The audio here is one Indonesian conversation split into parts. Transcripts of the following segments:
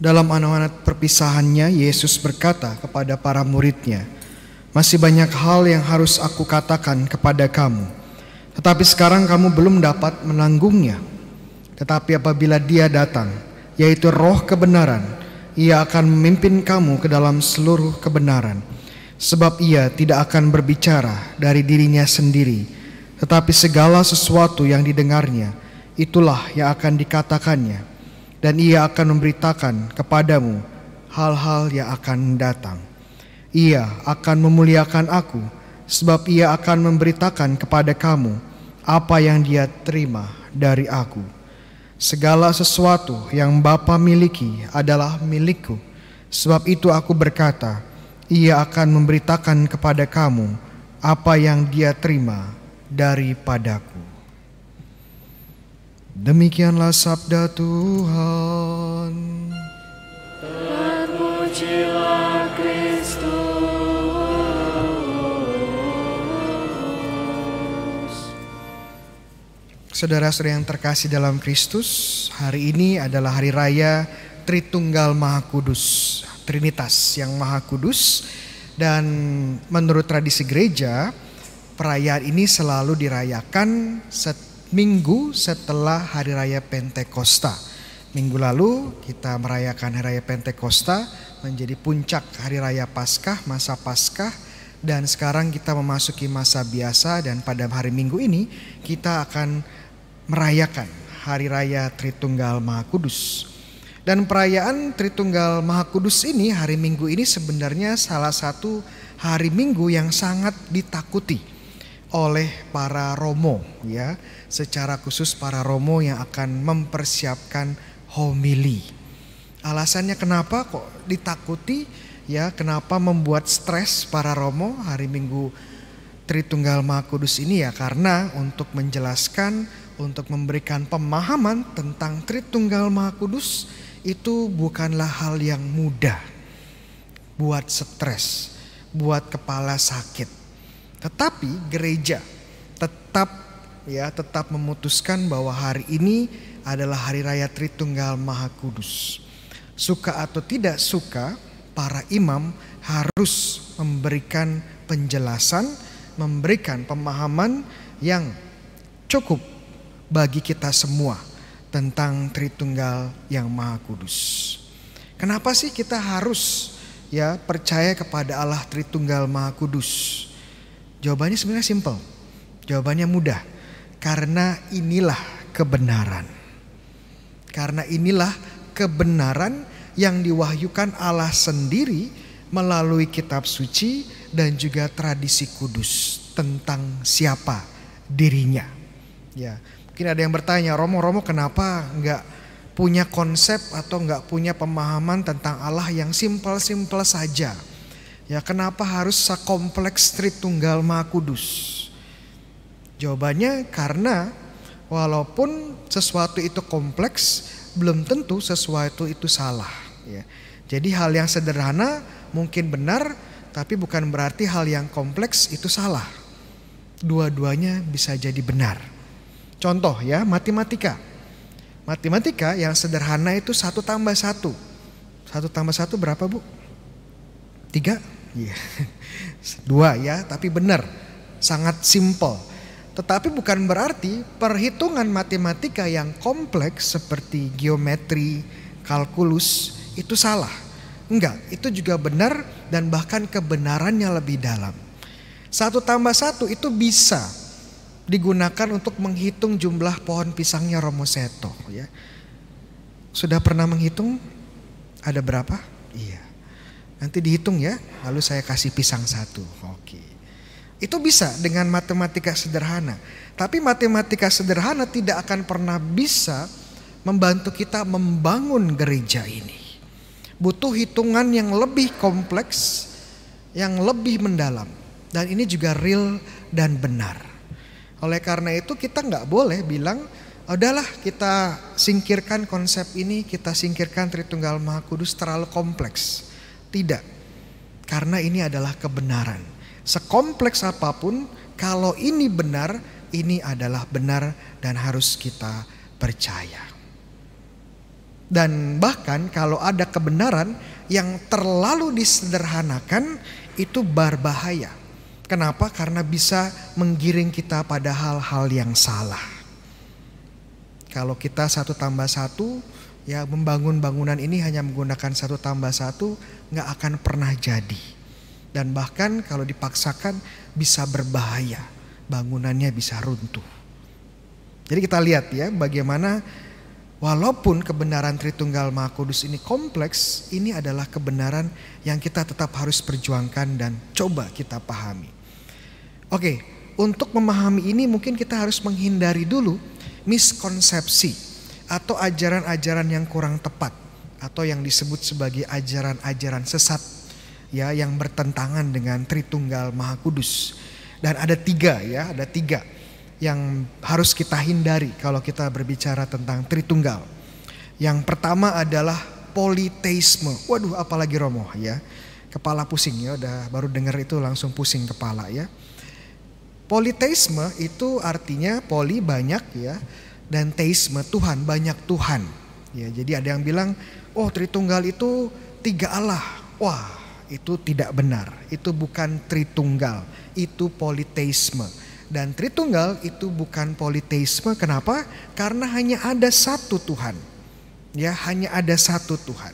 Dalam anak-anak perpisahannya, Yesus berkata kepada para muridnya, Masih banyak hal yang harus aku katakan kepada kamu, tetapi sekarang kamu belum dapat menanggungnya. Tetapi apabila dia datang, yaitu roh kebenaran, ia akan memimpin kamu ke dalam seluruh kebenaran. Sebab ia tidak akan berbicara dari dirinya sendiri, tetapi segala sesuatu yang didengarnya, itulah yang akan dikatakannya.' dan ia akan memberitakan kepadamu hal-hal yang akan datang. Ia akan memuliakan aku, sebab ia akan memberitakan kepada kamu apa yang dia terima dari aku. Segala sesuatu yang Bapa miliki adalah milikku, sebab itu aku berkata, ia akan memberitakan kepada kamu apa yang dia terima daripadaku. Demikianlah sabda Tuhan. Terpujilah Kristus. Saudara-saudara yang terkasih dalam Kristus, hari ini adalah hari raya Tritunggal Maha Kudus, Trinitas yang Maha Kudus dan menurut tradisi gereja perayaan ini selalu dirayakan setiap minggu setelah hari raya Pentekosta. Minggu lalu kita merayakan hari raya Pentekosta menjadi puncak hari raya Paskah, masa Paskah dan sekarang kita memasuki masa biasa dan pada hari Minggu ini kita akan merayakan hari raya Tritunggal Maha Kudus. Dan perayaan Tritunggal Maha Kudus ini hari Minggu ini sebenarnya salah satu hari Minggu yang sangat ditakuti oleh para romo ya, secara khusus para romo yang akan mempersiapkan homili. Alasannya kenapa kok ditakuti ya, kenapa membuat stres para romo hari Minggu Tritunggal Maha Kudus ini ya karena untuk menjelaskan untuk memberikan pemahaman tentang Tritunggal Maha Kudus itu bukanlah hal yang mudah buat stres, buat kepala sakit tetapi gereja tetap ya tetap memutuskan bahwa hari ini adalah hari raya Tritunggal Maha Kudus. Suka atau tidak suka, para imam harus memberikan penjelasan, memberikan pemahaman yang cukup bagi kita semua tentang Tritunggal yang Maha Kudus. Kenapa sih kita harus ya percaya kepada Allah Tritunggal Maha Kudus? Jawabannya sebenarnya simple. Jawabannya mudah. Karena inilah kebenaran. Karena inilah kebenaran yang diwahyukan Allah sendiri melalui kitab suci dan juga tradisi kudus tentang siapa dirinya. Ya, mungkin ada yang bertanya, Romo, Romo kenapa nggak punya konsep atau nggak punya pemahaman tentang Allah yang simpel-simpel saja? Ya kenapa harus sekompleks Tritunggal Maha Kudus? Jawabannya karena walaupun sesuatu itu kompleks, belum tentu sesuatu itu salah. Ya. Jadi hal yang sederhana mungkin benar, tapi bukan berarti hal yang kompleks itu salah. Dua-duanya bisa jadi benar. Contoh ya, matematika. Matematika yang sederhana itu satu tambah satu. Satu tambah satu berapa bu? Tiga? Iya. Dua ya, tapi benar. Sangat simpel Tetapi bukan berarti perhitungan matematika yang kompleks seperti geometri, kalkulus itu salah. Enggak, itu juga benar dan bahkan kebenarannya lebih dalam. Satu tambah satu itu bisa digunakan untuk menghitung jumlah pohon pisangnya Romo Seto. Ya. Sudah pernah menghitung ada berapa? Iya. Nanti dihitung ya, lalu saya kasih pisang satu. Oke. Itu bisa dengan matematika sederhana. Tapi matematika sederhana tidak akan pernah bisa membantu kita membangun gereja ini. Butuh hitungan yang lebih kompleks, yang lebih mendalam. Dan ini juga real dan benar. Oleh karena itu kita nggak boleh bilang, adalah kita singkirkan konsep ini, kita singkirkan Tritunggal Maha Kudus terlalu kompleks. Tidak. Karena ini adalah kebenaran. Sekompleks apapun, kalau ini benar, ini adalah benar dan harus kita percaya. Dan bahkan kalau ada kebenaran yang terlalu disederhanakan, itu berbahaya. Kenapa? Karena bisa menggiring kita pada hal-hal yang salah. Kalau kita satu tambah satu, ya membangun bangunan ini hanya menggunakan satu tambah satu nggak akan pernah jadi dan bahkan kalau dipaksakan bisa berbahaya bangunannya bisa runtuh jadi kita lihat ya bagaimana walaupun kebenaran Tritunggal Maha ini kompleks ini adalah kebenaran yang kita tetap harus perjuangkan dan coba kita pahami oke untuk memahami ini mungkin kita harus menghindari dulu miskonsepsi atau ajaran-ajaran yang kurang tepat atau yang disebut sebagai ajaran-ajaran sesat ya yang bertentangan dengan Tritunggal Maha Kudus. Dan ada tiga ya, ada tiga yang harus kita hindari kalau kita berbicara tentang Tritunggal. Yang pertama adalah politeisme. Waduh apalagi Romo ya. Kepala pusing ya, udah baru dengar itu langsung pusing kepala ya. Politeisme itu artinya poli banyak ya dan teisme Tuhan banyak Tuhan. Ya, jadi ada yang bilang, oh Tritunggal itu tiga Allah. Wah, itu tidak benar. Itu bukan Tritunggal, itu politeisme. Dan Tritunggal itu bukan politeisme. Kenapa? Karena hanya ada satu Tuhan. Ya, hanya ada satu Tuhan.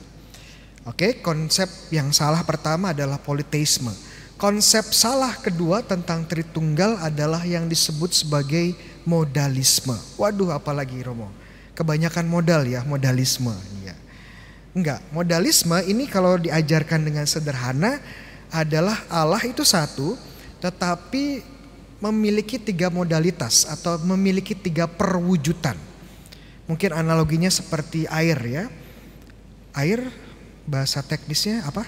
Oke, konsep yang salah pertama adalah politeisme. Konsep salah kedua tentang Tritunggal adalah yang disebut sebagai modalisme. Waduh apalagi Romo. Kebanyakan modal ya modalisme. Ya. Enggak, modalisme ini kalau diajarkan dengan sederhana adalah Allah itu satu tetapi memiliki tiga modalitas atau memiliki tiga perwujudan. Mungkin analoginya seperti air ya. Air bahasa teknisnya apa?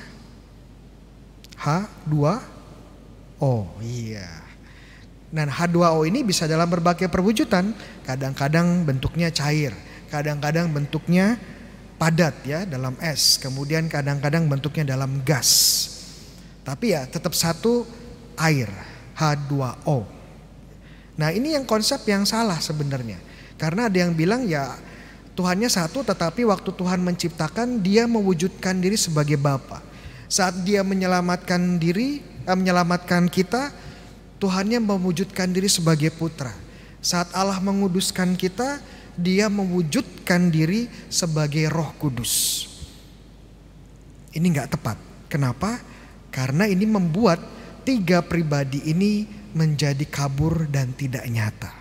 H2O. Iya. Dan H2O ini bisa dalam berbagai perwujudan, kadang-kadang bentuknya cair, kadang-kadang bentuknya padat ya dalam es, kemudian kadang-kadang bentuknya dalam gas. Tapi ya tetap satu air, H2O. Nah ini yang konsep yang salah sebenarnya. Karena ada yang bilang ya Tuhannya satu tetapi waktu Tuhan menciptakan dia mewujudkan diri sebagai Bapa. Saat dia menyelamatkan diri, eh, menyelamatkan kita, Tuhannya mewujudkan diri sebagai putra. Saat Allah menguduskan kita, dia mewujudkan diri sebagai roh kudus. Ini nggak tepat. Kenapa? Karena ini membuat tiga pribadi ini menjadi kabur dan tidak nyata.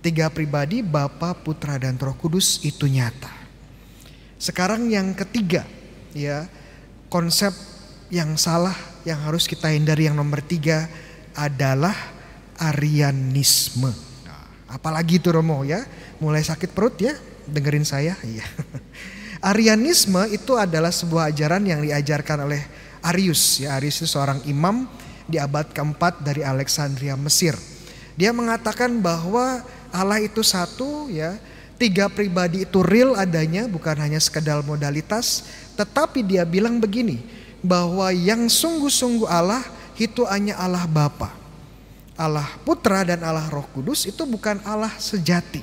Tiga pribadi, Bapa, Putra, dan Roh Kudus itu nyata. Sekarang yang ketiga, ya konsep yang salah yang harus kita hindari yang nomor tiga adalah Arianisme. Nah, apalagi itu Romo ya, mulai sakit perut ya, dengerin saya. Iya. Arianisme itu adalah sebuah ajaran yang diajarkan oleh Arius. Ya, Arius itu seorang imam di abad keempat dari Alexandria Mesir. Dia mengatakan bahwa Allah itu satu ya, tiga pribadi itu real adanya bukan hanya sekedar modalitas, tetapi dia bilang begini, bahwa yang sungguh-sungguh Allah itu hanya Allah Bapa. Allah Putra dan Allah Roh Kudus itu bukan Allah sejati.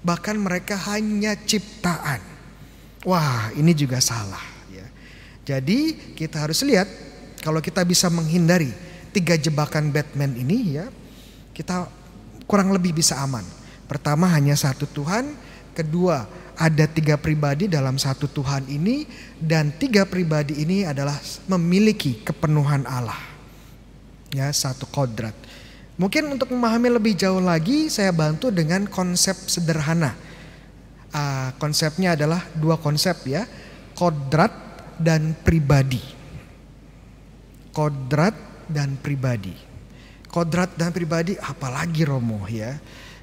Bahkan mereka hanya ciptaan. Wah, ini juga salah ya. Jadi kita harus lihat kalau kita bisa menghindari tiga jebakan Batman ini ya, kita kurang lebih bisa aman. Pertama hanya satu Tuhan, kedua ada tiga pribadi dalam satu Tuhan ini, dan tiga pribadi ini adalah memiliki kepenuhan Allah ya satu kodrat. Mungkin untuk memahami lebih jauh lagi saya bantu dengan konsep sederhana. Uh, konsepnya adalah dua konsep ya, kodrat dan pribadi. Kodrat dan pribadi. Kodrat dan pribadi apalagi Romo ya.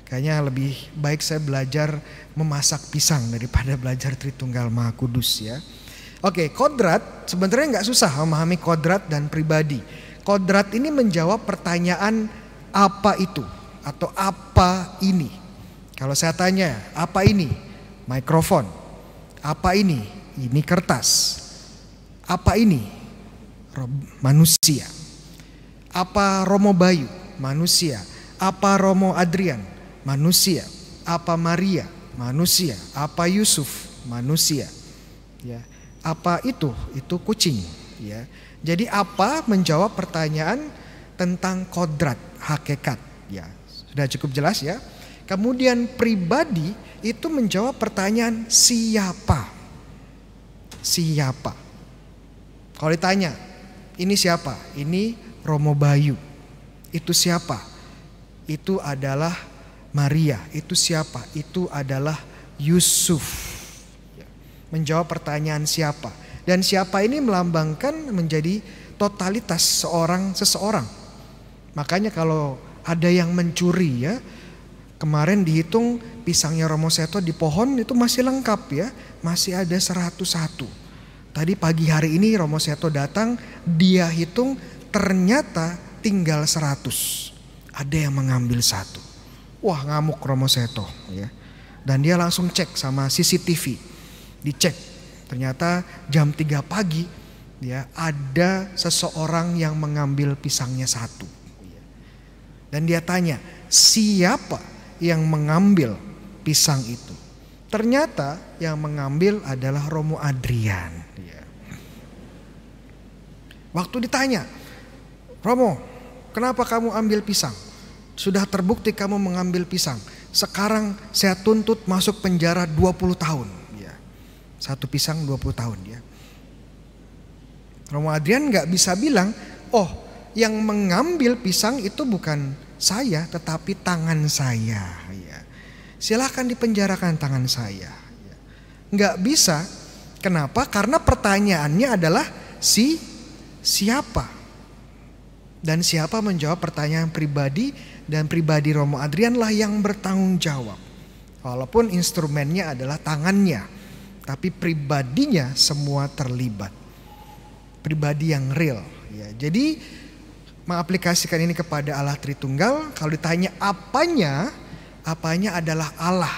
Kayaknya lebih baik saya belajar memasak pisang daripada belajar Tritunggal Maha Kudus ya. Oke, kodrat sebenarnya nggak susah memahami kodrat dan pribadi Kodrat ini menjawab pertanyaan apa itu atau apa ini. Kalau saya tanya apa ini? Mikrofon. Apa ini? Ini kertas. Apa ini? Manusia. Apa Romo Bayu? Manusia. Apa Romo Adrian? Manusia. Apa Maria? Manusia. Apa Yusuf? Manusia. Ya. Apa itu? Itu kucing. Ya jadi apa menjawab pertanyaan tentang kodrat, hakikat. Ya, sudah cukup jelas ya. Kemudian pribadi itu menjawab pertanyaan siapa? Siapa? Kalau ditanya, ini siapa? Ini Romo Bayu. Itu siapa? Itu adalah Maria. Itu siapa? Itu adalah Yusuf. Ya, menjawab pertanyaan siapa? Dan siapa ini melambangkan menjadi totalitas seorang seseorang. Makanya kalau ada yang mencuri ya, kemarin dihitung pisangnya Romo Seto di pohon itu masih lengkap ya, masih ada 101. Tadi pagi hari ini Romo Seto datang, dia hitung ternyata tinggal 100. Ada yang mengambil satu. Wah ngamuk Romo Seto ya. Dan dia langsung cek sama CCTV. Dicek Ternyata jam 3 pagi ya ada seseorang yang mengambil pisangnya satu. Dan dia tanya, siapa yang mengambil pisang itu? Ternyata yang mengambil adalah Romo Adrian. Iya. Waktu ditanya, Romo, kenapa kamu ambil pisang? Sudah terbukti kamu mengambil pisang. Sekarang saya tuntut masuk penjara 20 tahun. Satu pisang 20 tahun ya. Romo Adrian nggak bisa bilang, oh yang mengambil pisang itu bukan saya tetapi tangan saya. Ya. Silahkan dipenjarakan tangan saya. Ya. Nggak bisa, kenapa? Karena pertanyaannya adalah si siapa? dan siapa menjawab pertanyaan pribadi dan pribadi Romo Adrian lah yang bertanggung jawab. Walaupun instrumennya adalah tangannya tapi pribadinya semua terlibat. Pribadi yang real. Ya, jadi mengaplikasikan ini kepada Allah Tritunggal. Kalau ditanya apanya, apanya adalah Allah,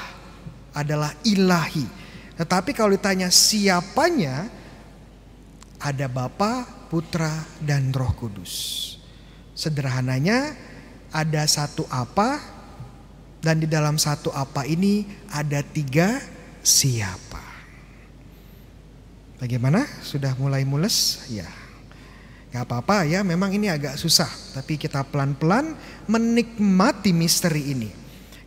adalah ilahi. Tetapi kalau ditanya siapanya, ada Bapa, Putra, dan Roh Kudus. Sederhananya ada satu apa dan di dalam satu apa ini ada tiga siapa. Bagaimana? Sudah mulai mules? Ya. Gak apa-apa ya, memang ini agak susah. Tapi kita pelan-pelan menikmati misteri ini.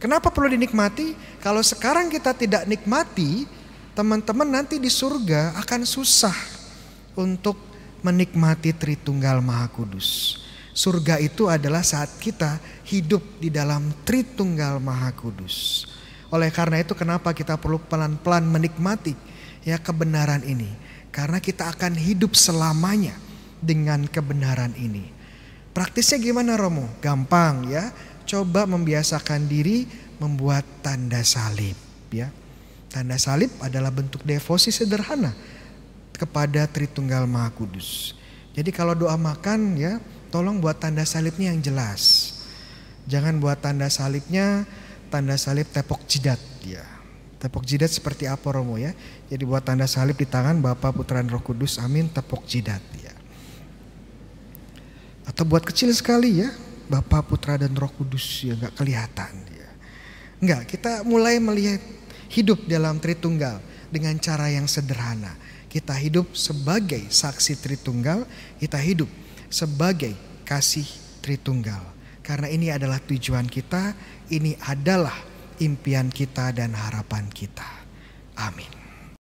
Kenapa perlu dinikmati? Kalau sekarang kita tidak nikmati, teman-teman nanti di surga akan susah untuk menikmati Tritunggal Maha Kudus. Surga itu adalah saat kita hidup di dalam Tritunggal Maha Kudus. Oleh karena itu kenapa kita perlu pelan-pelan menikmati ya kebenaran ini karena kita akan hidup selamanya dengan kebenaran ini. Praktisnya gimana Romo? Gampang ya. Coba membiasakan diri membuat tanda salib ya. Tanda salib adalah bentuk devosi sederhana kepada Tritunggal Maha Kudus. Jadi kalau doa makan ya, tolong buat tanda salibnya yang jelas. Jangan buat tanda salibnya tanda salib tepok jidat ya. Tepok jidat seperti apa Romo ya? Jadi buat tanda salib di tangan bapak Putra dan Roh Kudus. Amin. Tepok jidat ya. Atau buat kecil sekali ya, bapak Putra dan Roh Kudus ya nggak kelihatan ya. Nggak, kita mulai melihat hidup dalam Tritunggal dengan cara yang sederhana. Kita hidup sebagai saksi Tritunggal, kita hidup sebagai kasih Tritunggal. Karena ini adalah tujuan kita, ini adalah impian kita dan harapan kita. Amin.